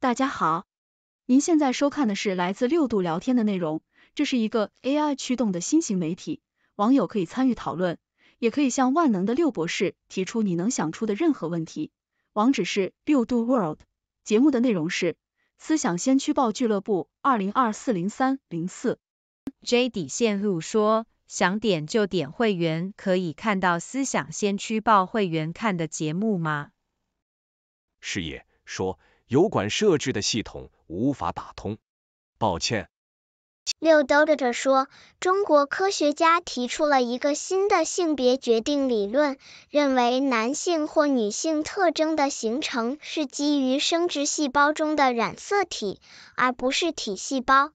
大家好，您现在收看的是来自六度聊天的内容，这是一个 AI 驱动的新型媒体，网友可以参与讨论，也可以向万能的六博士提出你能想出的任何问题。网址是六度 world。节目的内容是思想先驱报俱乐部二零二四零三零四。j 底线路说，想点就点会员，可以看到思想先驱报会员看的节目吗？事业说。油管设置的系统无法打通，抱歉。六兜兜着说，中国科学家提出了一个新的性别决定理论，认为男性或女性特征的形成是基于生殖细胞中的染色体，而不是体细胞。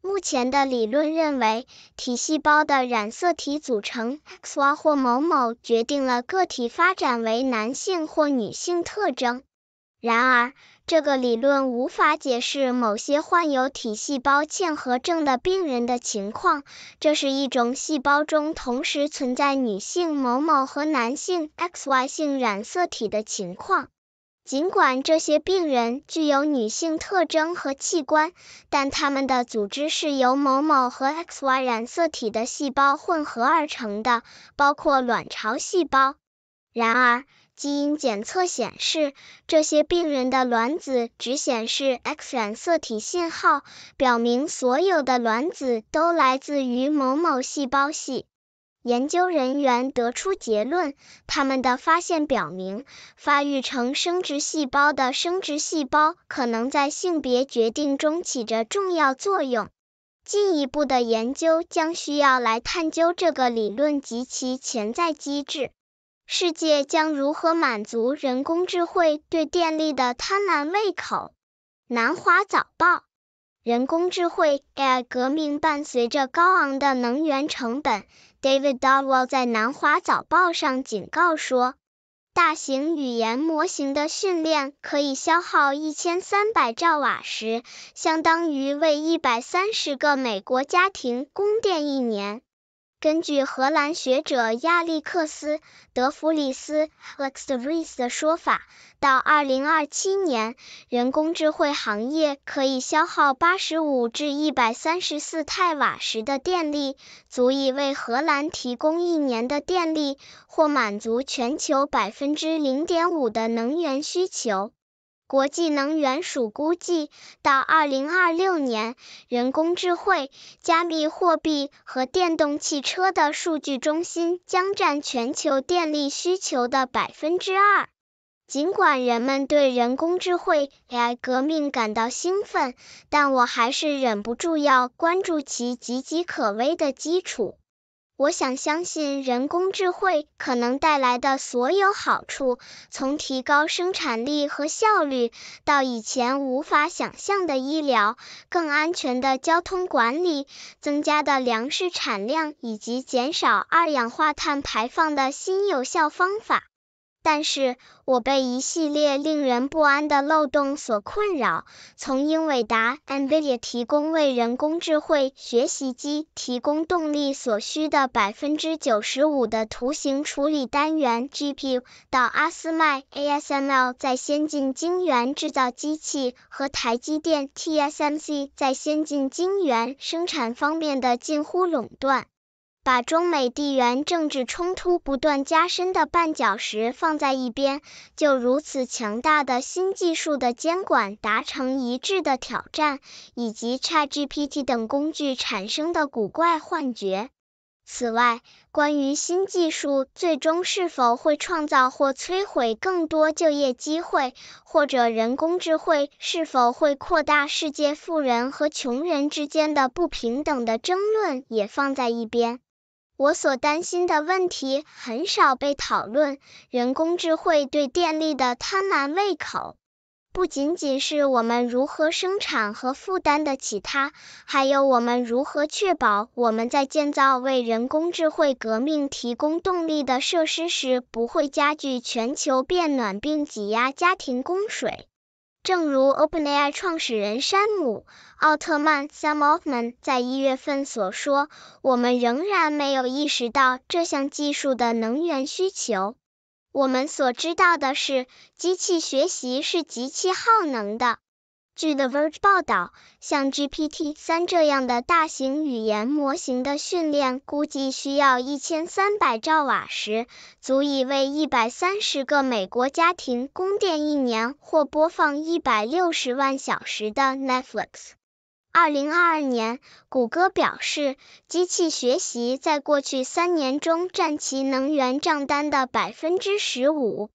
目前的理论认为，体细胞的染色体组成 X Y 或某某决定了个体发展为男性或女性特征。然而，这个理论无法解释某些患有体细胞嵌合症的病人的情况。这是一种细胞中同时存在女性某某和男性 X Y 性染色体的情况。尽管这些病人具有女性特征和器官，但他们的组织是由某某和 X Y 染色体的细胞混合而成的，包括卵巢细胞。然而，基因检测显示，这些病人的卵子只显示 X 染色体信号，表明所有的卵子都来自于某某细胞系。研究人员得出结论，他们的发现表明，发育成生殖细胞的生殖细胞可能在性别决定中起着重要作用。进一步的研究将需要来探究这个理论及其潜在机制。世界将如何满足人工智慧对电力的贪婪胃口？南华早报，人工智慧 AI 革命伴随着高昂的能源成本。David Dowell 在南华早报上警告说，大型语言模型的训练可以消耗一千三百兆瓦时，相当于为一百三十个美国家庭供电一年。根据荷兰学者亚历克斯·德弗里斯 l e x de Vries） 的说法，到2027年，人工智慧行业可以消耗85至134太瓦时的电力，足以为荷兰提供一年的电力，或满足全球0.5%的能源需求。国际能源署估计，到2026年，人工智慧、加密货币和电动汽车的数据中心将占全球电力需求的2%。尽管人们对人工智慧 AI 革命感到兴奋，但我还是忍不住要关注其岌岌可危的基础。我想相信，人工智慧可能带来的所有好处，从提高生产力和效率，到以前无法想象的医疗、更安全的交通管理、增加的粮食产量，以及减少二氧化碳排放的新有效方法。但是我被一系列令人不安的漏洞所困扰，从英伟达 NVIDIA 提供为人工智慧学习机提供动力所需的百分之九十五的图形处理单元 GPU，到阿斯麦 ASML 在先进晶圆制造机器和台积电 TSMC 在先进晶圆生产方面的近乎垄断。把中美地缘政治冲突不断加深的绊脚石放在一边，就如此强大的新技术的监管达成一致的挑战，以及 ChatGPT 等工具产生的古怪幻觉。此外，关于新技术最终是否会创造或摧毁更多就业机会，或者人工智慧是否会扩大世界富人和穷人之间的不平等的争论，也放在一边。我所担心的问题很少被讨论：人工智能对电力的贪婪胃口，不仅仅是我们如何生产和负担得起它，还有我们如何确保我们在建造为人工智慧革命提供动力的设施时，不会加剧全球变暖并挤压家庭供水。正如 OpenAI 创始人山姆·奥特曼 （Sam Altman） 在一月份所说，我们仍然没有意识到这项技术的能源需求。我们所知道的是，机器学习是极其耗能的。据 The Verge 报道，像 GPT-3 这样的大型语言模型的训练估计需要1300兆瓦时，足以为130个美国家庭供电一年，或播放160万小时的 Netflix。2022年，谷歌表示，机器学习在过去三年中占其能源账单的15%。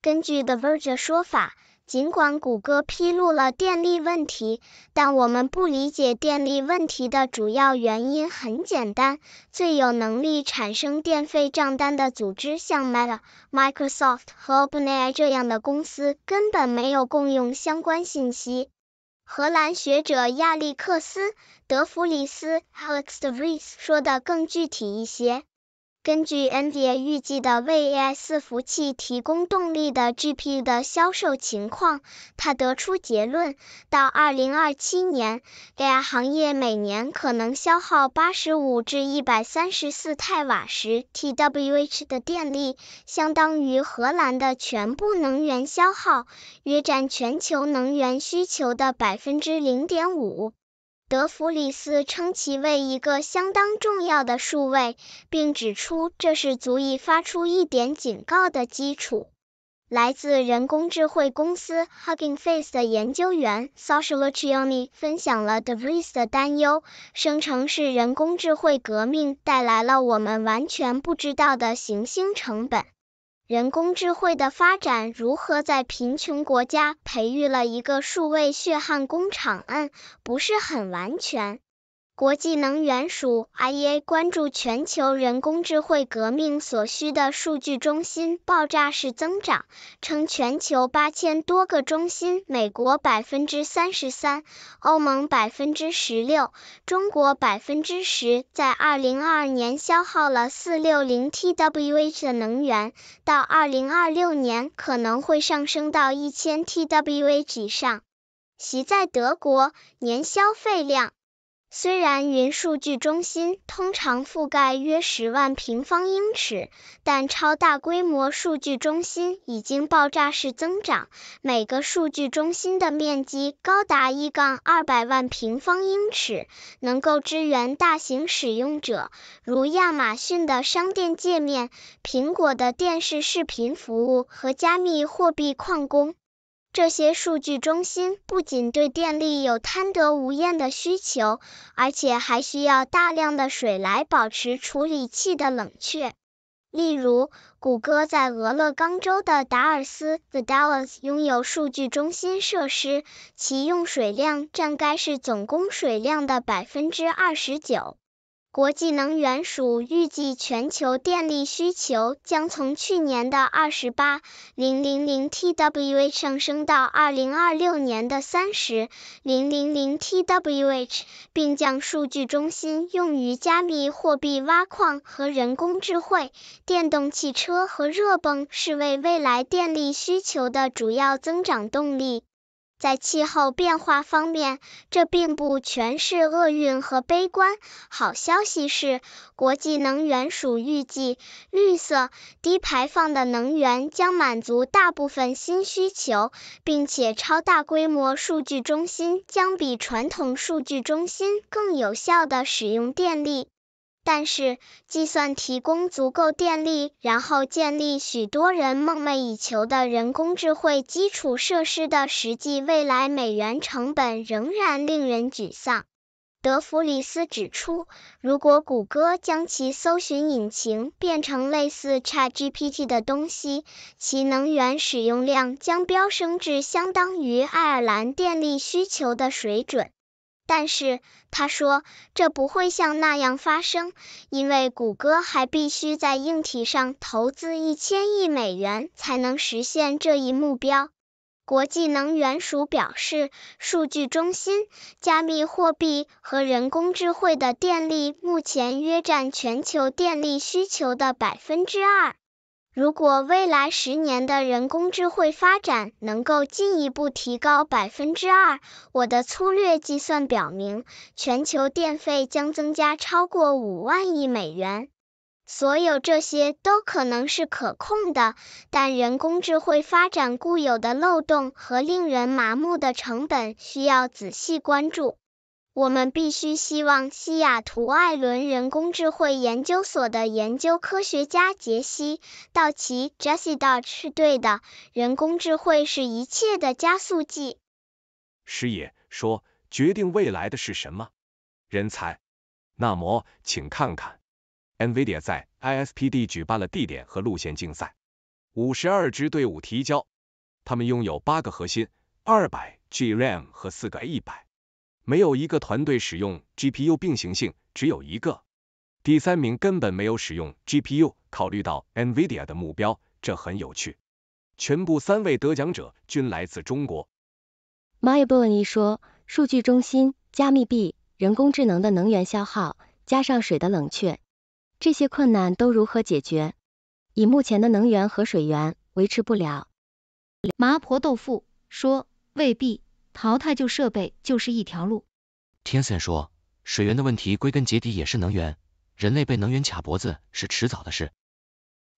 根据 The Verge 说法。尽管谷歌披露了电力问题，但我们不理解电力问题的主要原因很简单：最有能力产生电费账单的组织，像 Meta、Microsoft 和 OpenAI 这样的公司，根本没有共用相关信息。荷兰学者亚历克斯·德弗里斯 （Alex de Vries） 说的更具体一些。根据 NVIDIA 预计的为 AI 服务器提供动力的 GPU 的销售情况，他得出结论，到2027年，AI 行业每年可能消耗85至134太瓦时 （TWh） 的电力，相当于荷兰的全部能源消耗，约占全球能源需求的0.5%。德弗里斯称其为一个相当重要的数位，并指出这是足以发出一点警告的基础。来自人工智慧公司 Hugging Face 的研究员 Sachal c h i o n i 分享了 d e v r i e s 的担忧，声称是人工智慧革命带来了我们完全不知道的行星成本。人工智慧的发展如何在贫穷国家培育了一个数位血汗工厂？嗯，不是很完全。国际能源署 （IEA） 关注全球人工智慧革命所需的数据中心爆炸式增长，称全球八千多个中心，美国百分之三十三，欧盟百分之十六，中国百分之十，在二零二二年消耗了四六零 TWh 的能源，到二零二六年可能会上升到一千 TWh 以上。其在德国年消费量。虽然云数据中心通常覆盖约十万平方英尺，但超大规模数据中心已经爆炸式增长，每个数据中心的面积高达一杠二百万平方英尺，能够支援大型使用者，如亚马逊的商店界面、苹果的电视视频服务和加密货币矿工。这些数据中心不仅对电力有贪得无厌的需求，而且还需要大量的水来保持处理器的冷却。例如，谷歌在俄勒冈州的达尔斯 （The Dalles） 拥有数据中心设施，其用水量占该市总供水量的百分之二十九。国际能源署预计，全球电力需求将从去年的28,000 TWh 上升到2026年的30,000 TWh，并将数据中心用于加密货币挖矿和人工智慧、电动汽车和热泵视为未来电力需求的主要增长动力。在气候变化方面，这并不全是厄运和悲观。好消息是，国际能源署预计，绿色、低排放的能源将满足大部分新需求，并且超大规模数据中心将比传统数据中心更有效地使用电力。但是，计算提供足够电力，然后建立许多人梦寐以求的人工智慧基础设施的实际未来美元成本仍然令人沮丧。德弗里斯指出，如果谷歌将其搜寻引擎变成类似 ChatGPT 的东西，其能源使用量将飙升至相当于爱尔兰电力需求的水准。但是他说，这不会像那样发生，因为谷歌还必须在硬体上投资一千亿美元才能实现这一目标。国际能源署表示，数据中心、加密货币和人工智慧的电力目前约占全球电力需求的百分之二。如果未来十年的人工智慧发展能够进一步提高百分之二，我的粗略计算表明，全球电费将增加超过五万亿美元。所有这些都可能是可控的，但人工智慧发展固有的漏洞和令人麻木的成本需要仔细关注。我们必须希望西雅图艾伦人工智能研究所的研究科学家杰西·道奇 （Jesse Dodge） 是对的。人工智慧是一切的加速剂。师爷说，决定未来的是什么？人才。那么，请看看，NVIDIA 在 ISPD 举办了地点和路线竞赛，五十二支队伍提交，他们拥有八个核心，二百 G RAM 和四个一百。没有一个团队使用 GPU 并行性，只有一个第三名根本没有使用 GPU。考虑到 NVIDIA 的目标，这很有趣。全部三位得奖者均来自中国。Mayabone 一说，数据中心、加密币、人工智能的能源消耗，加上水的冷却，这些困难都如何解决？以目前的能源和水源，维持不了。麻婆豆腐说，未必。淘汰旧设备就是一条路。天森说，水源的问题归根结底也是能源，人类被能源卡脖子是迟早的事。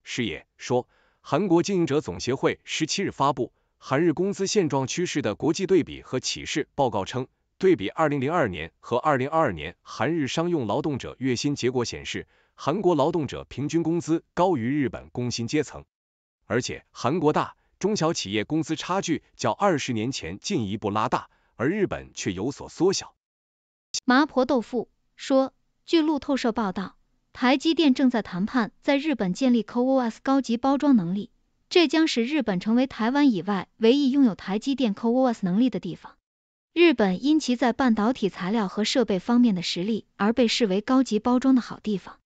师爷说，韩国经营者总协会十七日发布《韩日工资现状趋势的国际对比和启示报告》称，对比二零零二年和二零二二年韩日商用劳动者月薪结果显示，韩国劳动者平均工资高于日本工薪阶层，而且韩国大。中小企业工资差距较二十年前进一步拉大，而日本却有所缩小。麻婆豆腐说，据路透社报道，台积电正在谈判在日本建立 Coos 高级包装能力，这将使日本成为台湾以外唯一拥有台积电 Coos 能力的地方。日本因其在半导体材料和设备方面的实力而被视为高级包装的好地方。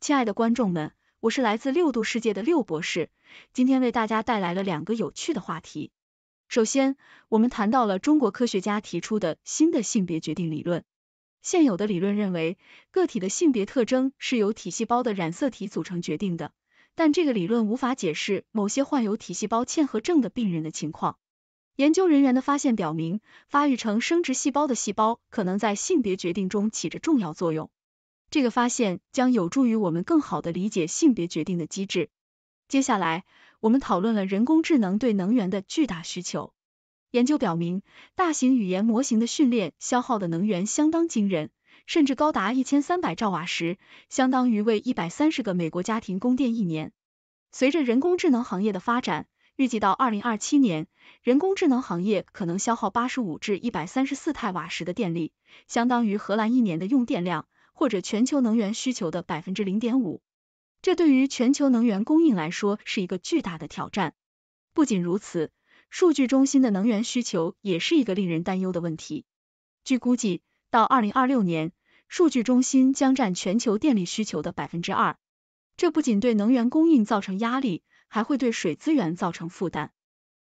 亲爱的观众们。我是来自六度世界的六博士，今天为大家带来了两个有趣的话题。首先，我们谈到了中国科学家提出的新的性别决定理论。现有的理论认为，个体的性别特征是由体细胞的染色体组成决定的，但这个理论无法解释某些患有体细胞嵌合症的病人的情况。研究人员的发现表明，发育成生殖细胞的细胞可能在性别决定中起着重要作用。这个发现将有助于我们更好的理解性别决定的机制。接下来，我们讨论了人工智能对能源的巨大需求。研究表明，大型语言模型的训练消耗的能源相当惊人，甚至高达一千三百兆瓦时，相当于为一百三十个美国家庭供电一年。随着人工智能行业的发展，预计到二零二七年，人工智能行业可能消耗八十五至一百三十四太瓦时的电力，相当于荷兰一年的用电量。或者全球能源需求的百分之零点五，这对于全球能源供应来说是一个巨大的挑战。不仅如此，数据中心的能源需求也是一个令人担忧的问题。据估计，到二零二六年，数据中心将占全球电力需求的百分之二。这不仅对能源供应造成压力，还会对水资源造成负担。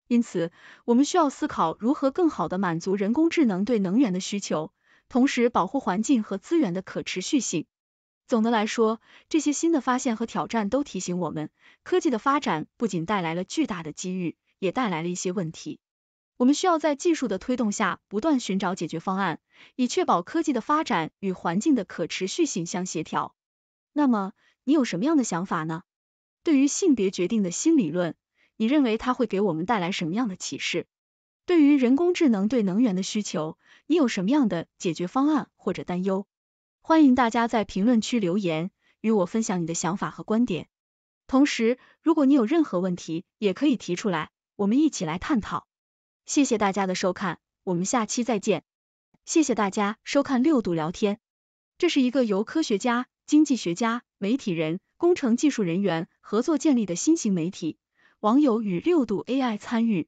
因此，我们需要思考如何更好的满足人工智能对能源的需求。同时保护环境和资源的可持续性。总的来说，这些新的发现和挑战都提醒我们，科技的发展不仅带来了巨大的机遇，也带来了一些问题。我们需要在技术的推动下，不断寻找解决方案，以确保科技的发展与环境的可持续性相协调。那么，你有什么样的想法呢？对于性别决定的新理论，你认为它会给我们带来什么样的启示？对于人工智能对能源的需求，你有什么样的解决方案或者担忧？欢迎大家在评论区留言，与我分享你的想法和观点。同时，如果你有任何问题，也可以提出来，我们一起来探讨。谢谢大家的收看，我们下期再见。谢谢大家收看六度聊天，这是一个由科学家、经济学家、媒体人、工程技术人员合作建立的新型媒体，网友与六度 AI 参与。